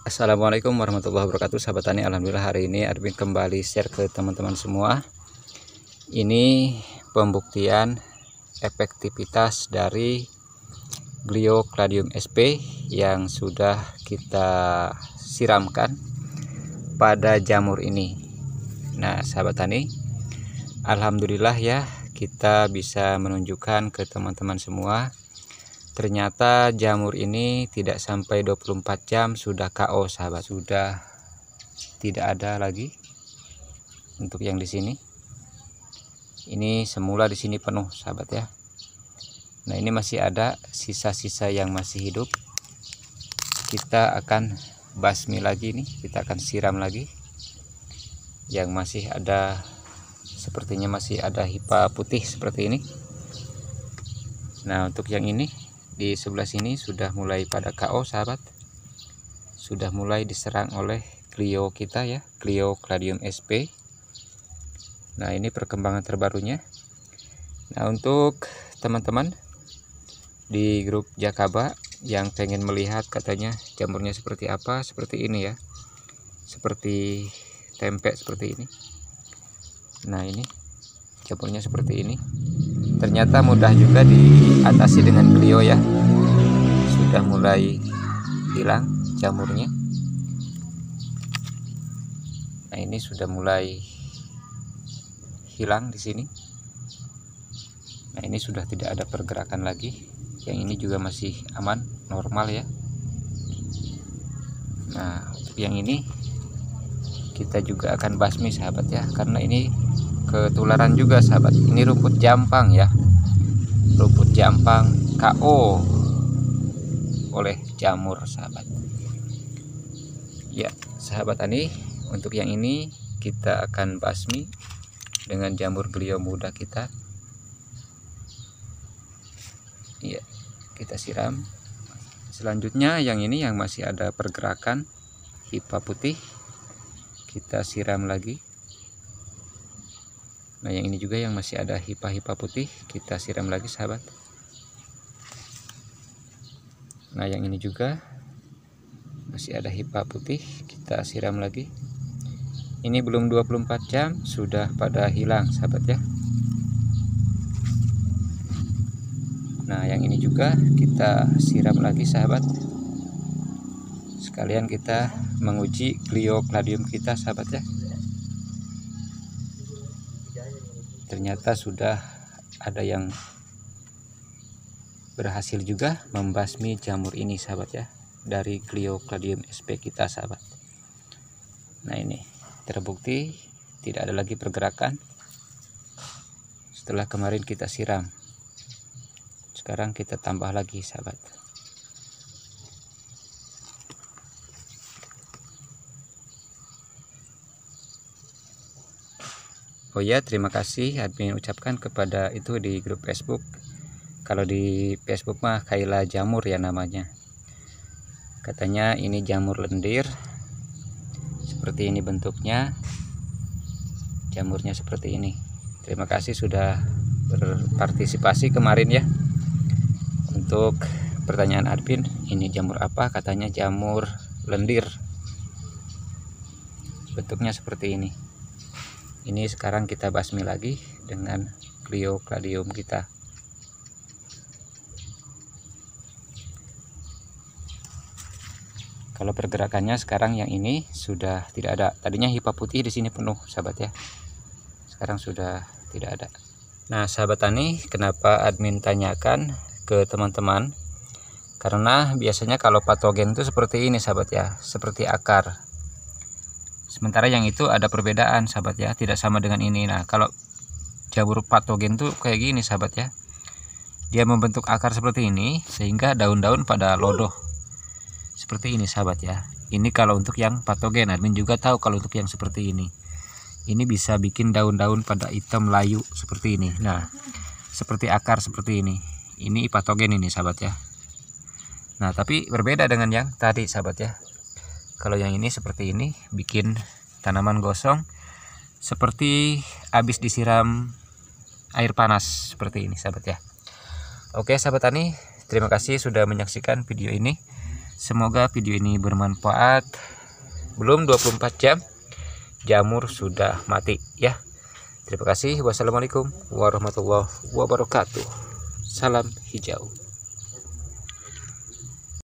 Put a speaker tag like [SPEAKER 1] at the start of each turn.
[SPEAKER 1] Assalamualaikum warahmatullahi wabarakatuh sahabat tani Alhamdulillah hari ini admin kembali share ke teman-teman semua ini pembuktian efektivitas dari Gliocladium sp yang sudah kita siramkan pada jamur ini nah sahabat tani Alhamdulillah ya kita bisa menunjukkan ke teman-teman semua Ternyata jamur ini tidak sampai 24 jam sudah KO sahabat. Sudah tidak ada lagi untuk yang di sini. Ini semula di sini penuh sahabat ya. Nah, ini masih ada sisa-sisa yang masih hidup. Kita akan basmi lagi nih, kita akan siram lagi. Yang masih ada sepertinya masih ada hipa putih seperti ini. Nah, untuk yang ini di sebelah sini sudah mulai pada KO sahabat sudah mulai diserang oleh Clio kita ya Clio Cladium SP nah ini perkembangan terbarunya nah untuk teman-teman di grup Jakaba yang pengen melihat katanya jamurnya seperti apa seperti ini ya seperti tempe seperti ini nah ini jamurnya seperti ini ternyata mudah juga diatasi dengan Clio ya sudah mulai hilang jamurnya nah ini sudah mulai hilang di sini nah ini sudah tidak ada pergerakan lagi yang ini juga masih aman normal ya nah yang ini kita juga akan basmi sahabat ya karena ini ketularan juga sahabat ini rumput jampang ya rumput jampang KO oleh jamur sahabat ya sahabat tani untuk yang ini kita akan basmi dengan jamur beliau muda kita ya kita siram selanjutnya yang ini yang masih ada pergerakan hipa putih kita siram lagi nah yang ini juga yang masih ada hipa-hipa putih kita siram lagi sahabat nah yang ini juga masih ada hipa putih kita siram lagi ini belum 24 jam sudah pada hilang sahabat ya nah yang ini juga kita siram lagi sahabat sekalian kita menguji gliokladium kita sahabat ya ternyata sudah ada yang berhasil juga membasmi jamur ini sahabat ya dari Gliocladium sp kita sahabat nah ini terbukti tidak ada lagi pergerakan setelah kemarin kita siram sekarang kita tambah lagi sahabat Oh ya, terima kasih admin ucapkan kepada itu di grup Facebook kalau di Facebook mah kaila jamur ya namanya katanya ini jamur lendir seperti ini bentuknya jamurnya seperti ini terima kasih sudah berpartisipasi kemarin ya untuk pertanyaan Arvin ini jamur apa katanya jamur lendir bentuknya seperti ini ini sekarang kita basmi lagi dengan Cladium kita Kalau pergerakannya sekarang yang ini sudah tidak ada. Tadinya hipa putih di sini penuh, sahabat ya. Sekarang sudah tidak ada. Nah, sahabat tani, kenapa admin tanyakan ke teman-teman? Karena biasanya kalau patogen itu seperti ini, sahabat ya, seperti akar. Sementara yang itu ada perbedaan, sahabat ya, tidak sama dengan ini. Nah, kalau jabur patogen itu kayak gini, sahabat ya dia membentuk akar seperti ini sehingga daun-daun pada lodoh seperti ini sahabat ya ini kalau untuk yang patogen admin juga tahu kalau untuk yang seperti ini ini bisa bikin daun-daun pada hitam layu seperti ini nah seperti akar seperti ini ini patogen ini sahabat ya nah tapi berbeda dengan yang tadi sahabat ya kalau yang ini seperti ini bikin tanaman gosong seperti habis disiram air panas seperti ini sahabat ya oke sahabat tani terima kasih sudah menyaksikan video ini Semoga video ini bermanfaat. Belum 24 jam jamur sudah mati ya. Terima kasih. Wassalamualaikum warahmatullahi wabarakatuh. Salam hijau.